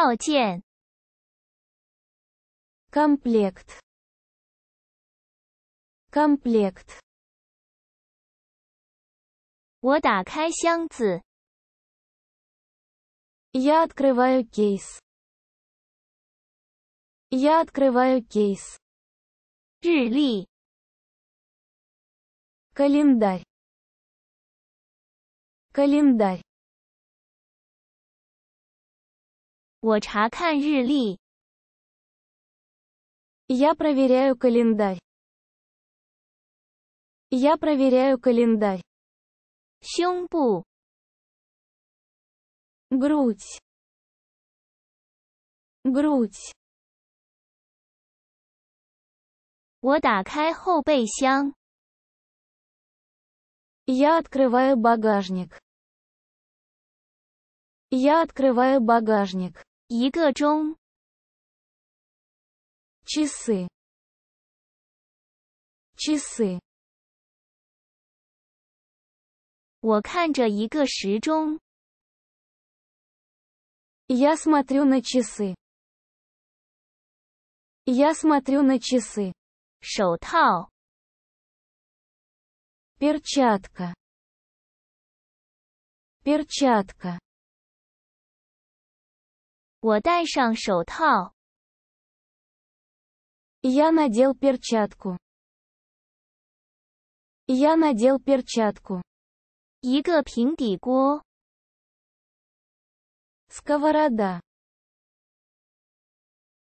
靠键。комплект комплект 我打开箱子。Я открываю кейс. Я открываю кейс. 日历 календарь календарь 我查看日历。Я проверяю календарь. Я проверяю календарь. 胸部 грудь грудь 我打开后备箱。Я открываю багажник. Я открываю багажник. 一个钟。часы, часы。我看着一个时钟。Я смотрю на часы. Я смотрю на часы. 手套 перчатка, перчатка. 我戴上手套。Я надел перчатку. Я надел перчатку. 一个平底锅。Сковорода.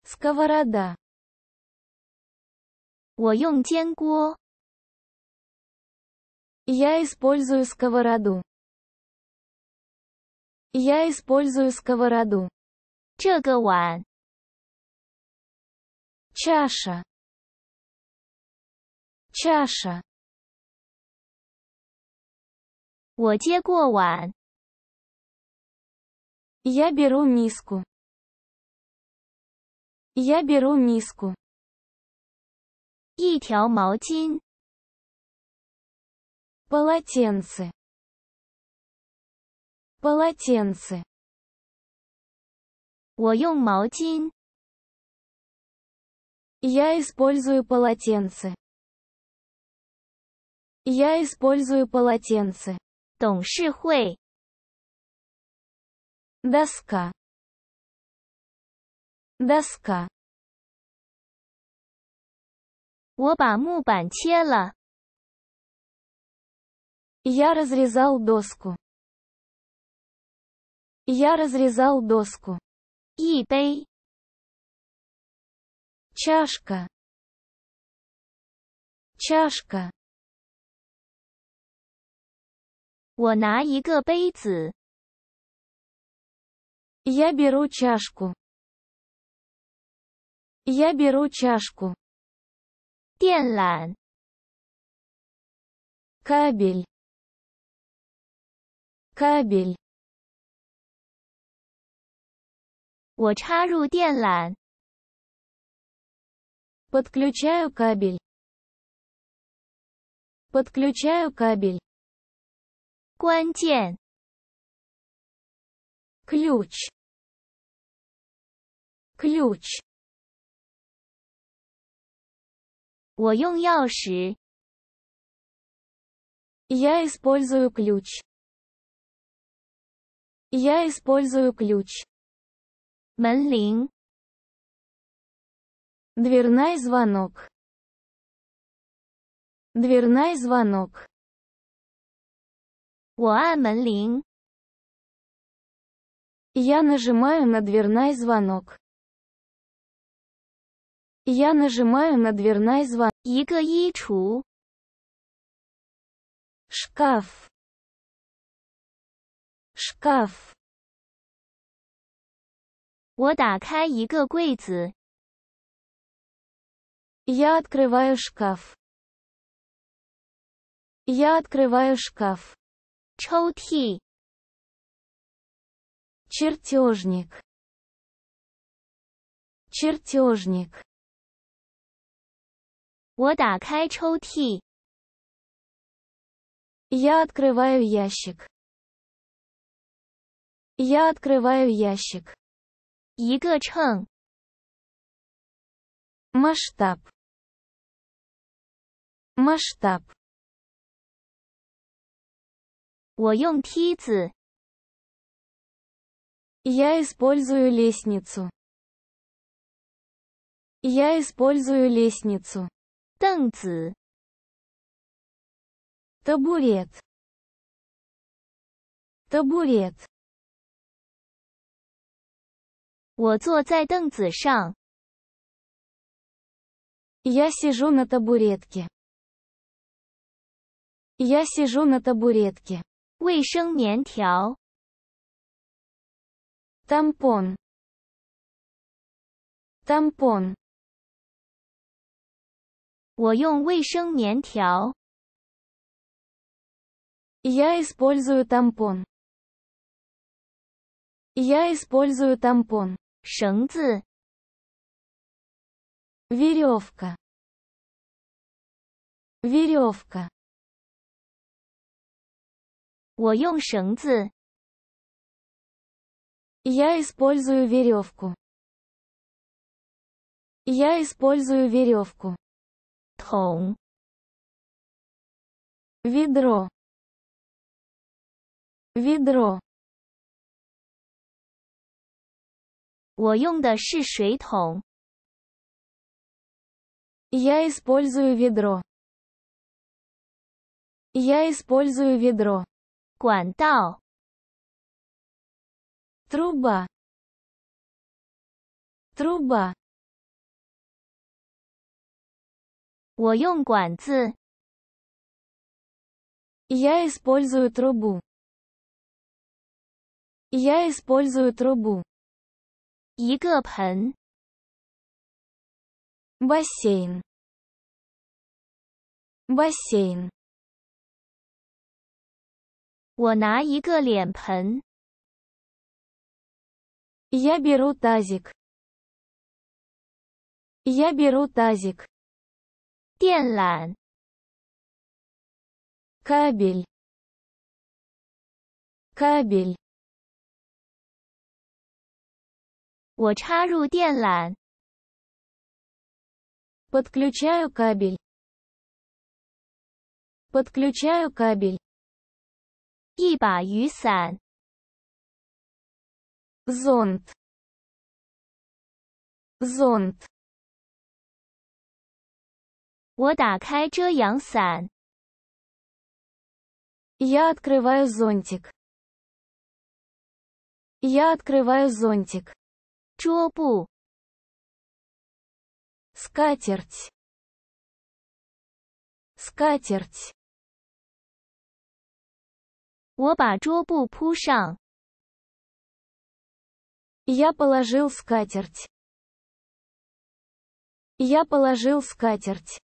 Сковорода. 我用煎锅。Я использую сковороду. Я использую сковороду. 这个碗。чаша, чаша。我接过碗。Я беру миску. Я беру миску. 一条毛巾。полотенце, полотенце. 我用毛巾。Я использую полотенце. Я использую полотенце. 董事会。Доска. Доска. Я разрезал доску. Я разрезал доску. 一杯，чашка, чашка。我拿一个杯子。Я беру чашку. Я беру чашку. 电缆 кабель кабель 我插入电缆。Подключаю кабель. Подключаю кабель. ключ ключ Я использую ключ. Я использую ключ. 门铃 дверной звонок дверной звонок 我按门铃 я нажимаю на дверной звонок я нажимаю на дверной звонок 一个衣橱 шкаф шкаф 我打开一个柜子。Я открываю шкаф. Я открываю шкаф. 抽屉。Чертежник. Чертежник. Чертежник. Я открываю ящик. Я открываю ящик. 一个秤。масштаб, масштаб. 我用梯子。Я использую лестницу. Я использую лестницу. 凳子 табурет табурет 我坐在凳子上。Я сижу на табуретке. Я сижу на табуретке. 卫生棉条。Тампон. Тампон. 我用卫生棉条。Я использую тампон. Я использую тампон. 绳子 веревка веревка 我用绳子 я использую веревку я использую веревку 桶 ведро ведро 我用的是水桶。Я использую ведро. Я использую ведро. 管道 труба труба Я использую трубу. Я использую трубу. 一个盆。бассейн, бассейн. 我拿一个脸盆。Я беру тазик. Я беру тазик. 电缆。Кабель. Кабель. 我插入电缆。Подключаю кабель. Подключаю кабель. 一把雨伞。Зонт. Зонт. 我打开遮阳伞。Я открываю зонтик. Я открываю зонтик. Чопу. Скатерть. Скатерть. Я положил скатерть. Я положил скатерть.